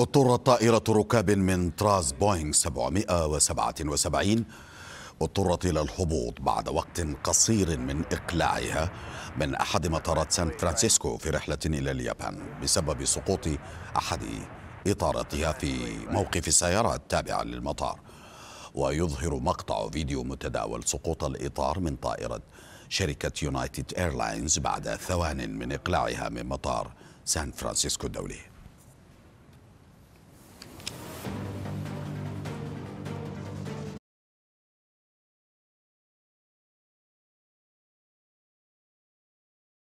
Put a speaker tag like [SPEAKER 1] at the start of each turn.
[SPEAKER 1] اضطرت طائرة ركاب من طراز بوينغ 777 اضطرت إلى الهبوط بعد وقت قصير من إقلاعها من أحد مطارات سان فرانسيسكو في رحلة إلى اليابان بسبب سقوط أحد إطارتها في موقف السيارات تابعة للمطار ويظهر مقطع فيديو متداول سقوط الإطار من طائرة شركة يونايتد إيرلاينز بعد ثوان من إقلاعها من مطار سان فرانسيسكو الدولي